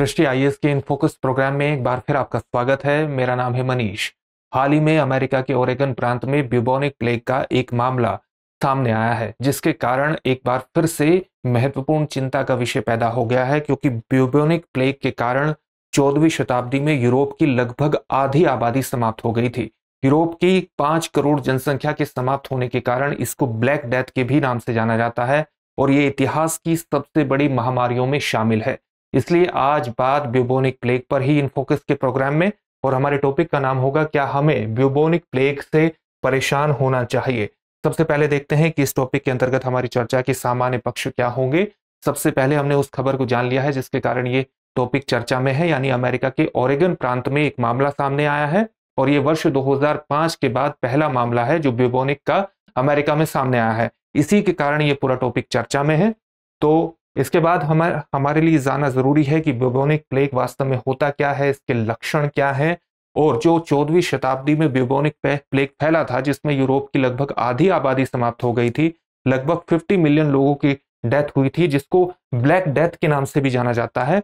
दृष्टि आईएएस के in focus programme में एक बार फिर आपका स्वागत है मेरा नाम है मनीष हाल ही में अमेरिका के ओरेगन प्रांत में ब्यूबोनिक प्लेग का एक मामला सामने आया है जिसके कारण एक बार फिर से महत्वपूर्ण चिंता का विषय पैदा हो गया है क्योंकि ब्यूबोनिक प्लेग के कारण चौदहवीं शताब्दी में यूरोप की लगभग आधी आबादी समाप्त हो गई थी यूरोप की पांच करोड़ जनसंख्या के समाप्त होने के कारण इसको ब्लैक डेथ के भी नाम से जाना जाता है और ये इतिहास की सबसे बड़ी महामारियों में शामिल है इसलिए आज बात ब्यूबोनिक प्लेग पर ही इनफोकस के प्रोग्राम में और हमारे टॉपिक का नाम होगा क्या हमें ब्यूबोनिक प्लेग से परेशान होना चाहिए सबसे पहले देखते हैं कि इस टॉपिक के अंतर्गत हमारी चर्चा के सामान्य पक्ष क्या होंगे सबसे पहले हमने उस खबर को जान लिया है जिसके कारण ये टॉपिक चर्चा में है यानी अमेरिका के ओरेगन प्रांत में एक मामला सामने आया है और ये वर्ष 2005 के बाद पहला मामला है जो ब्यूबोनिक का अमेरिका में सामने आया है इसी के कारण ये पूरा टॉपिक चर्चा में है तो इसके बाद हमें हमारे लिए जाना जरूरी है कि ब्यूबोनिक प्लेग वास्तव में होता क्या है इसके लक्षण क्या है और जो चौदहवीं शताब्दी में ब्यूबोनिक प्लेग फैला था जिसमें यूरोप की लगभग आधी आबादी समाप्त हो गई थी लगभग 50 मिलियन लोगों की डेथ हुई थी जिसको ब्लैक डेथ के नाम से भी जाना जाता है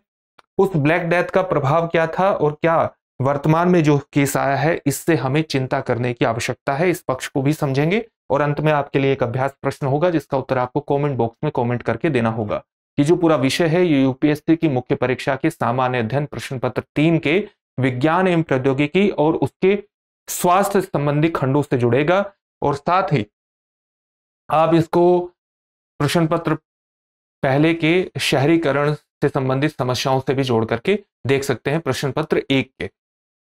उस ब्लैक डेथ का प्रभाव क्या था और क्या वर्तमान में जो केस आया है इससे हमें चिंता करने की आवश्यकता है इस पक्ष को भी समझेंगे और अंत में आपके लिए एक अभ्यास प्रश्न होगा जिसका उत्तर आपको कमेंट बॉक्स में कमेंट करके देना होगा ये जो पूरा विषय है ये यूपीएससी की मुख्य परीक्षा के सामान्य अध्ययन प्रश्न पत्र तीन के विज्ञान एवं प्रौद्योगिकी और उसके स्वास्थ्य संबंधी खंडों से जुड़ेगा और साथ ही आप इसको प्रश्न पत्र पहले के शहरीकरण से संबंधित समस्याओं से भी जोड़ करके देख सकते हैं प्रश्न पत्र एक के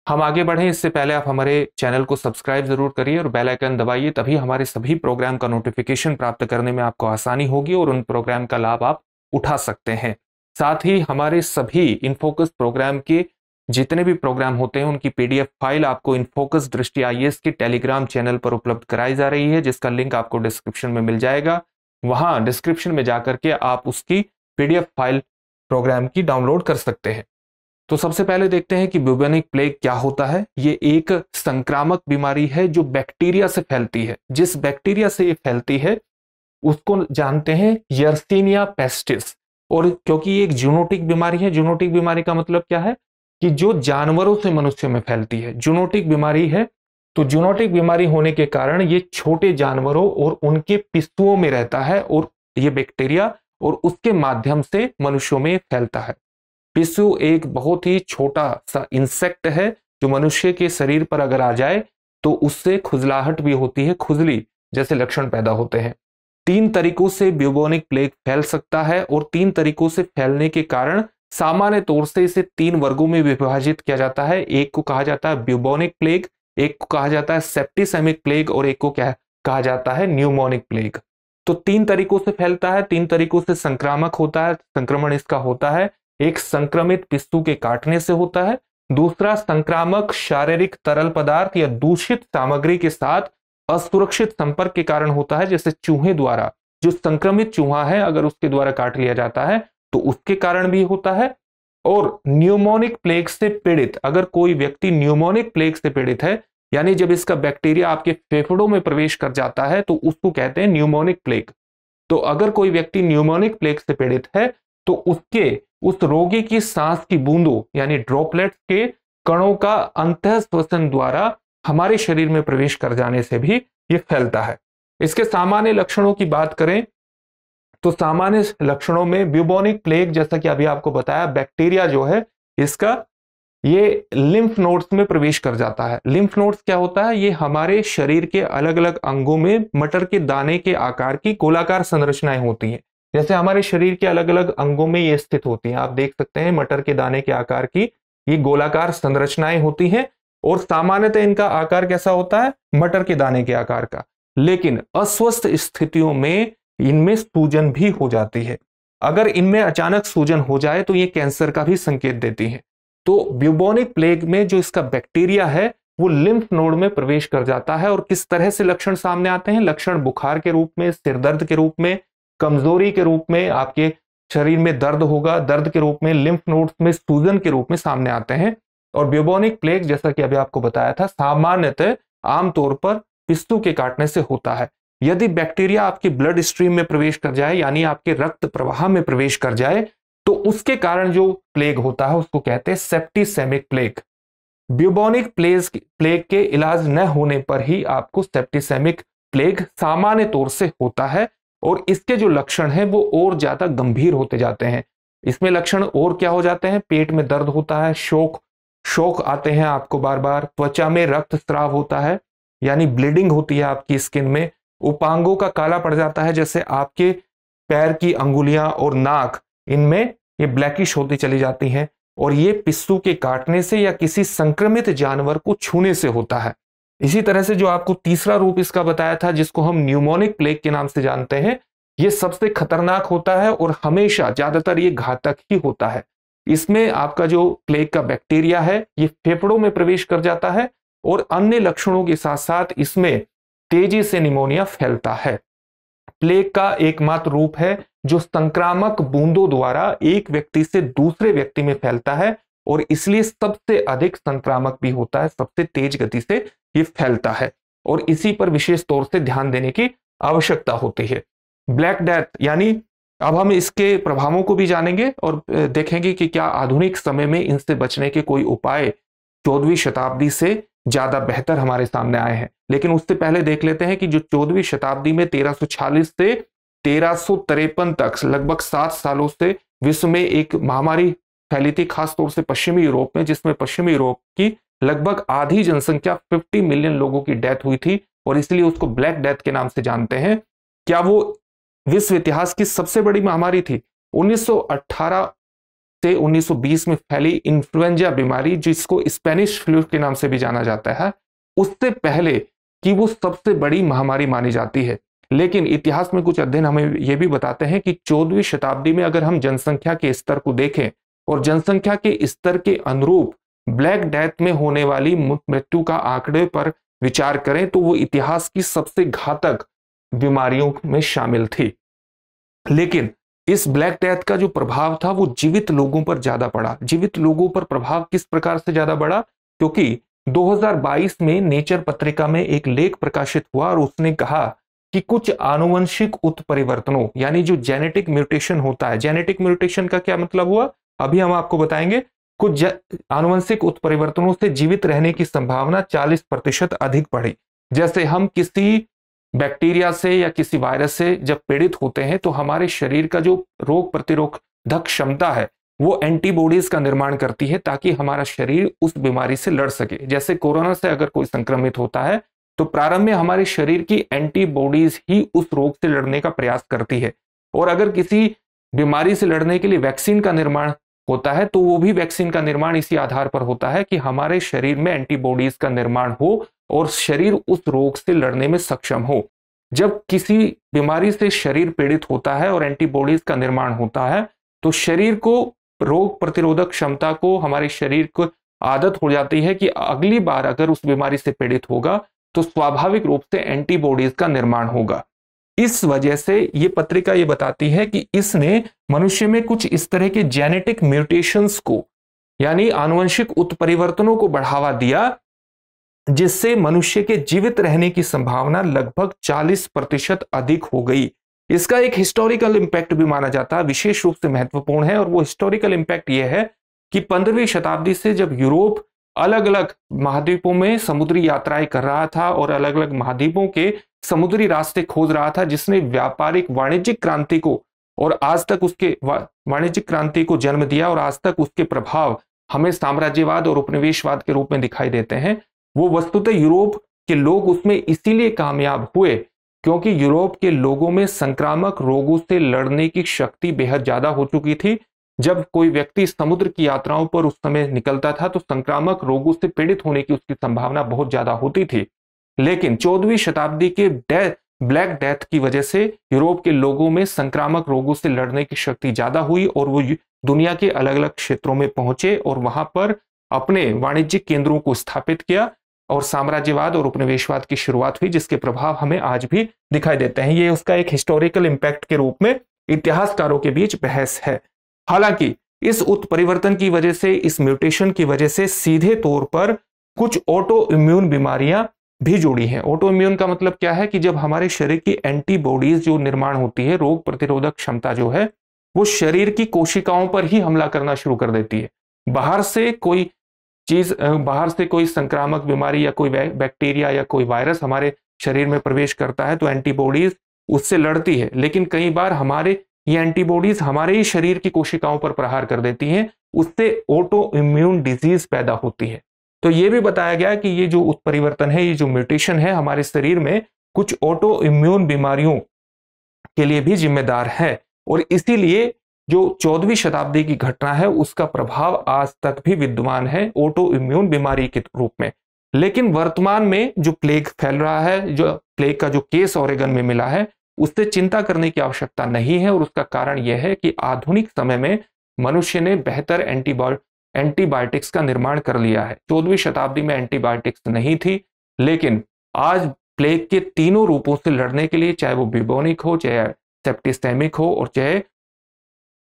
हम आगे बढ़ें इससे पहले आप हमारे चैनल को सब्सक्राइब जरूर करिए और बेल आइकन दबाइए तभी हमारे सभी प्रोग्राम का नोटिफिकेशन प्राप्त करने में आपको आसानी होगी और उन प्रोग्राम का लाभ आप उठा सकते हैं साथ ही हमारे सभी इनफोकस प्रोग्राम के जितने भी प्रोग्राम होते हैं उनकी पीडीएफ फाइल आपको इनफोकस दृष्टि आई के टेलीग्राम चैनल पर उपलब्ध कराई जा रही है जिसका लिंक आपको डिस्क्रिप्शन में मिल जाएगा वहां डिस्क्रिप्शन में जाकर के आप उसकी पीडीएफ फाइल प्रोग्राम की डाउनलोड कर सकते हैं तो सबसे पहले देखते हैं कि ब्यूबेनिक प्लेग क्या होता है ये एक संक्रामक बीमारी है जो बैक्टीरिया से फैलती है जिस बैक्टीरिया से ये फैलती है उसको जानते हैं यर्सिनिया पेस्टिस और क्योंकि ये एक जूनोटिक बीमारी है जूनोटिक बीमारी का मतलब क्या है कि जो जानवरों से मनुष्य में फैलती है जूनोटिक बीमारी है तो जूनोटिक बीमारी होने के कारण ये छोटे जानवरों और उनके पिस्तुओं में रहता है और ये बैक्टीरिया और उसके माध्यम से मनुष्यों में फैलता है पिस्सू एक बहुत ही छोटा सा इंसेक्ट है जो मनुष्य के शरीर पर अगर आ जाए तो उससे खुजलाहट भी होती है खुजली जैसे लक्षण पैदा होते हैं तीन तरीकों से ब्यूबोनिक प्लेग फैल सकता है और तीन तरीकों से फैलने के कारण सामान्य तौर से इसे तीन वर्गों में विभाजित किया जाता है एक को कहा जाता है ब्यूबोनिक प्लेग एक को कहा जाता है सेप्टिसेमिक प्लेग और एक को क्या कहा जाता है न्यूमोनिक प्लेग तो तीन तरीकों से फैलता है तीन तरीकों से संक्रामक होता है संक्रमण इसका होता है एक संक्रमित पिस्तू के काटने से होता है दूसरा संक्रामक शारीरिक तरल पदार्थ या दूषित सामग्री के साथ असुरक्षित संपर्क के कारण होता है जैसे चूहे द्वारा जो संक्रमित चूहा है अगर उसके द्वारा काट लिया जाता है तो उसके कारण भी होता है और न्यूमोनिक प्लेग से पीड़ित अगर कोई व्यक्ति न्यूमोनिक प्लेग से पीड़ित है यानी जब इसका बैक्टीरिया आपके फेफड़ों में प्रवेश कर जाता है तो उसको कहते हैं न्यूमोनिक प्लेग तो अगर कोई व्यक्ति न्यूमोनिक प्लेग से पीड़ित है तो उसके उस रोगी की सांस की बूंदों यानी ड्रॉपलेट्स के कणों का अंत श्वसन द्वारा हमारे शरीर में प्रवेश कर जाने से भी ये फैलता है इसके सामान्य लक्षणों की बात करें तो सामान्य लक्षणों में ब्यूबोनिक प्लेग जैसा कि अभी आपको बताया बैक्टीरिया जो है इसका ये लिम्फ नोड्स में प्रवेश कर जाता है लिम्फ नोड्स क्या होता है ये हमारे शरीर के अलग अलग अंगों में मटर के दाने के आकार की गोलाकार संरचनाएं होती हैं जैसे हमारे शरीर के अलग अलग अंगों में ये स्थित होती हैं आप देख सकते हैं मटर के दाने के आकार की ये गोलाकार संरचनाएं होती हैं और सामान्यतः इनका आकार कैसा होता है मटर के दाने के आकार का लेकिन अस्वस्थ स्थितियों में इनमें सूजन भी हो जाती है अगर इनमें अचानक सूजन हो जाए तो ये कैंसर का भी संकेत देती है तो ब्यूबोनिक प्लेग में जो इसका बैक्टीरिया है वो लिम्फ नोड में प्रवेश कर जाता है और किस तरह से लक्षण सामने आते हैं लक्षण बुखार के रूप में सिरदर्द के रूप में कमजोरी के रूप में आपके शरीर में दर्द होगा दर्द के रूप में लिम्फ नोड्स में सूजन के रूप में सामने आते हैं और ब्यूबोनिक प्लेग जैसा कि अभी आपको बताया था सामान्यतः आमतौर पर पिस्तू के काटने से होता है यदि बैक्टीरिया आपकी ब्लड स्ट्रीम में प्रवेश कर जाए यानी आपके रक्त प्रवाह में प्रवेश कर जाए तो उसके कारण जो प्लेग होता है उसको कहते हैं septicemic plague bubonic plague plague के इलाज न होने पर ही आपको सेप्टिसेमिक प्लेग सामान्य तौर से होता है और इसके जो लक्षण हैं वो और ज्यादा गंभीर होते जाते हैं इसमें लक्षण और क्या हो जाते हैं पेट में दर्द होता है शोक शोक आते हैं आपको बार बार त्वचा में रक्त स्राव होता है यानी ब्लीडिंग होती है आपकी स्किन में उपांगों का काला पड़ जाता है जैसे आपके पैर की अंगुलियां और नाक इनमें ये ब्लैकिश होती चली जाती हैं और ये पिस्सू के काटने से या किसी संक्रमित जानवर को छूने से होता है इसी तरह से जो आपको तीसरा रूप इसका बताया था जिसको हम न्यूमोनिक प्लेग के नाम से जानते हैं ये सबसे खतरनाक होता है और हमेशा ज्यादातर ये घातक ही होता है इसमें आपका जो प्लेग का बैक्टीरिया है ये फेफड़ों में प्रवेश कर जाता है और अन्य लक्षणों के साथ साथ इसमें तेजी से निमोनिया फैलता है प्लेग का एकमात्र रूप है जो संक्रामक बूंदों द्वारा एक व्यक्ति से दूसरे व्यक्ति में फैलता है और इसलिए सबसे अधिक संक्रामक भी होता है सबसे तेज गति से ये फैलता है और इसी पर विशेष तौर से ध्यान देने की आवश्यकता होती है ब्लैक डेथ यानी अब हम इसके प्रभावों को भी जानेंगे और देखेंगे कि क्या आधुनिक समय में इनसे बचने के कोई उपाय चौदहवीं शताब्दी से ज्यादा बेहतर हमारे सामने आए हैं लेकिन उससे पहले देख लेते हैं कि जो चौदहवीं शताब्दी में 1340 से तेरह तक लगभग सात सालों से विश्व में एक महामारी फैली थी खासतौर से पश्चिमी यूरोप में जिसमें पश्चिमी यूरोप की लगभग आधी जनसंख्या 50 मिलियन लोगों की डेथ हुई थी और इसलिए उसको ब्लैक डेथ के नाम से जानते हैं क्या वो विश्व इतिहास की सबसे बड़ी महामारी थी 1918 से 1920 में फैली इन्फ्लुएंजा बीमारी जिसको स्पेनिश फ्लू के नाम से भी जाना जाता है उससे पहले कि वो सबसे बड़ी महामारी मानी जाती है लेकिन इतिहास में कुछ अध्ययन हमें ये भी बताते हैं कि चौदहवीं शताब्दी में अगर हम जनसंख्या के स्तर को देखें और जनसंख्या के स्तर के अनुरूप ब्लैक डेथ में होने वाली मृत्यु का आंकड़े पर विचार करें तो वो इतिहास की सबसे घातक बीमारियों में शामिल थी लेकिन इस ब्लैक डेथ का जो प्रभाव था वो जीवित लोगों पर ज्यादा पड़ा जीवित लोगों पर प्रभाव किस प्रकार से ज्यादा बढ़ा क्योंकि 2022 में नेचर पत्रिका में एक लेख प्रकाशित हुआ और उसने कहा कि कुछ आनुवंशिक उत्परिवर्तनों यानी जो जेनेटिक म्यूटेशन होता है जेनेटिक म्यूटेशन का क्या मतलब हुआ अभी हम आपको बताएंगे कुछ आनुवंशिक उत्परिवर्तनों से जीवित रहने की संभावना 40 प्रतिशत अधिक बढ़ी जैसे हम किसी बैक्टीरिया से या किसी वायरस से जब पीड़ित होते हैं तो हमारे शरीर का जो रोग प्रतिरोधक क्षमता है वो एंटीबॉडीज का निर्माण करती है ताकि हमारा शरीर उस बीमारी से लड़ सके जैसे कोरोना से अगर कोई संक्रमित होता है तो प्रारंभ में हमारे शरीर की एंटीबॉडीज ही उस रोग से लड़ने का प्रयास करती है और अगर किसी बीमारी से लड़ने के लिए वैक्सीन का निर्माण होता है तो वो भी वैक्सीन का निर्माण इसी आधार पर होता है कि हमारे शरीर में एंटीबॉडीज का निर्माण हो और शरीर उस रोग से लड़ने में सक्षम हो जब किसी बीमारी से शरीर पीड़ित होता है और एंटीबॉडीज का निर्माण होता है तो शरीर को रोग प्रतिरोधक क्षमता को हमारे शरीर को आदत हो जाती है कि अगली बार अगर उस बीमारी से पीड़ित होगा तो स्वाभाविक रूप से एंटीबॉडीज का निर्माण होगा इस वजह से ये पत्रिका ये बताती है कि इसने मनुष्य में कुछ इस तरह के जेनेटिक म्यूटेशंस को यानी आनुवंशिक उत्परिवर्तनों को बढ़ावा दिया जिससे मनुष्य के जीवित रहने की संभावना लगभग 40 प्रतिशत अधिक हो गई इसका एक हिस्टोरिकल इंपैक्ट भी माना जाता है विशेष रूप से महत्वपूर्ण है और वो हिस्टोरिकल इंपैक्ट यह है कि पंद्रहवीं शताब्दी से जब यूरोप अलग अलग महाद्वीपों में समुद्री यात्राएं कर रहा था और अलग अलग महाद्वीपों के समुद्री रास्ते खोज रहा था जिसने व्यापारिक वाणिज्यिक क्रांति को और आज तक उसके वाणिज्यिक क्रांति को जन्म दिया और आज तक उसके प्रभाव हमें साम्राज्यवाद और उपनिवेशवाद के रूप में दिखाई देते हैं वो वस्तुतः यूरोप के लोग उसमें इसीलिए कामयाब हुए क्योंकि यूरोप के लोगों में संक्रामक रोगों से लड़ने की शक्ति बेहद ज्यादा हो चुकी थी जब कोई व्यक्ति समुद्र की यात्राओं पर उस समय निकलता था तो संक्रामक रोगों से पीड़ित होने की उसकी संभावना बहुत ज्यादा होती थी लेकिन चौदहवीं शताब्दी के डेथ ब्लैक डेथ की वजह से यूरोप के लोगों में संक्रामक रोगों से लड़ने की शक्ति ज्यादा हुई और वो दुनिया के अलग अलग क्षेत्रों में पहुंचे और वहां पर अपने वाणिज्यिक केंद्रों को स्थापित किया और साम्राज्यवाद और उपनिवेशवाद की शुरुआत हुई जिसके प्रभाव हमें आज भी दिखाई देते हैं ये उसका एक हिस्टोरिकल इंपैक्ट के रूप में इतिहासकारों के बीच बहस है हालांकि इस उत्परिवर्तन की वजह से इस म्यूटेशन की वजह से सीधे तौर पर कुछ ऑटो इम्यून बीमारियां भी जुड़ी हैं ऑटो इम्यून का मतलब क्या है कि जब हमारे शरीर की एंटीबॉडीज जो निर्माण होती है रोग प्रतिरोधक क्षमता जो है वो शरीर की कोशिकाओं पर ही हमला करना शुरू कर देती है बाहर से कोई चीज बाहर से कोई संक्रामक बीमारी या कोई बैक्टीरिया या कोई वायरस हमारे शरीर में प्रवेश करता है तो एंटीबॉडीज उससे लड़ती है लेकिन कई बार हमारे ये एंटीबॉडीज हमारे ही शरीर की कोशिकाओं पर प्रहार कर देती हैं उससे ऑटो इम्यून डिजीज पैदा होती है तो ये भी बताया गया कि ये जो उत्परिवर्तन है ये जो म्यूटेशन है हमारे शरीर में कुछ ऑटो इम्यून बीमारियों के लिए भी जिम्मेदार है और इसीलिए जो चौदहवीं शताब्दी की घटना है उसका प्रभाव आज तक भी विद्यमान है ऑटो इम्यून बीमारी के रूप में लेकिन वर्तमान में जो प्लेग फैल रहा है जो प्लेग का जो केस ओरेगन में मिला है उससे चिंता करने की आवश्यकता नहीं है और उसका कारण यह है कि आधुनिक समय में मनुष्य ने बेहतर एंटीबायो एंटीबायोटिक्स का निर्माण कर लिया है चौदहवीं शताब्दी में एंटीबायोटिक्स नहीं थी लेकिन आज प्लेग के तीनों रूपों से लड़ने के लिए चाहे वो बिबोनिक हो चाहे सेप्टिस्टेमिक हो और चाहे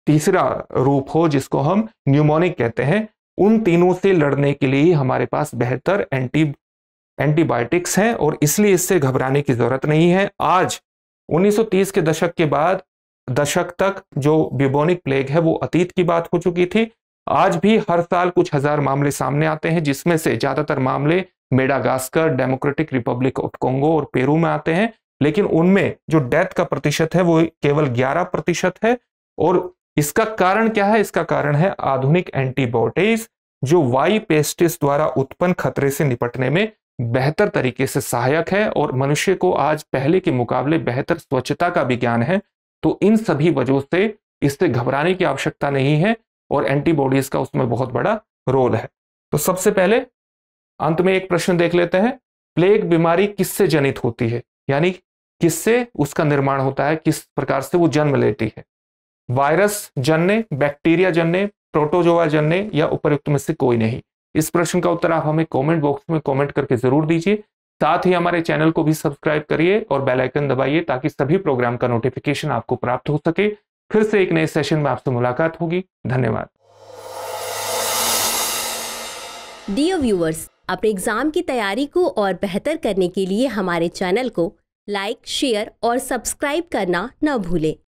तीसरा रूप हो जिसको हम न्यूमोनिक कहते हैं उन तीनों से लड़ने के लिए हमारे पास बेहतर एंटी एंटीबायोटिक्स हैं और इसलिए इससे घबराने की जरूरत नहीं है आज 1930 के दशक के बाद दशक तक जो ब्यूबोनिक प्लेग है वो अतीत की बात हो चुकी थी आज भी हर साल कुछ हजार मामले सामने आते हैं जिसमें से ज्यादातर मामले Madagascar Democratic Republic of Congo और पेरू में आते हैं लेकिन उनमें जो डेथ का प्रतिशत है वो केवल 11 प्रतिशत है और इसका कारण क्या है इसका कारण है आधुनिक एंटीबायोटिक्स जो वायु पेस्टिस द्वारा उत्पन्न खतरे से निपटने में बेहतर तरीके से सहायक है और मनुष्य को आज पहले के मुकाबले बेहतर स्वच्छता का भी ज्ञान है तो इन सभी वजहों से इससे घबराने की आवश्यकता नहीं है और एंटीबॉडीज का उसमें बहुत बड़ा रोल है तो सबसे पहले अंत में एक प्रश्न देख लेते हैं प्लेग बीमारी किससे जनित होती है यानी किससे उसका निर्माण होता है किस प्रकार से वो जन्म लेती है वायरस जन्य बैक्टीरिया जन्य प्रोटोजोआ जन्य या उपरुक्त में से कोई नहीं इस प्रश्न का उत्तर आप हमें कमेंट बॉक्स में कमेंट करके जरूर दीजिए साथ ही हमारे चैनल को भी सब्सक्राइब करिए और बेल आइकन दबाइए ताकि सभी प्रोग्राम का नोटिफिकेशन आपको प्राप्त हो सके फिर से एक नए सेशन में आपसे मुलाकात होगी धन्यवाद डियर व्यूअर्स अपने एग्जाम की तैयारी को और बेहतर करने के लिए हमारे चैनल को लाइक शेयर और सब्सक्राइब करना न भूलें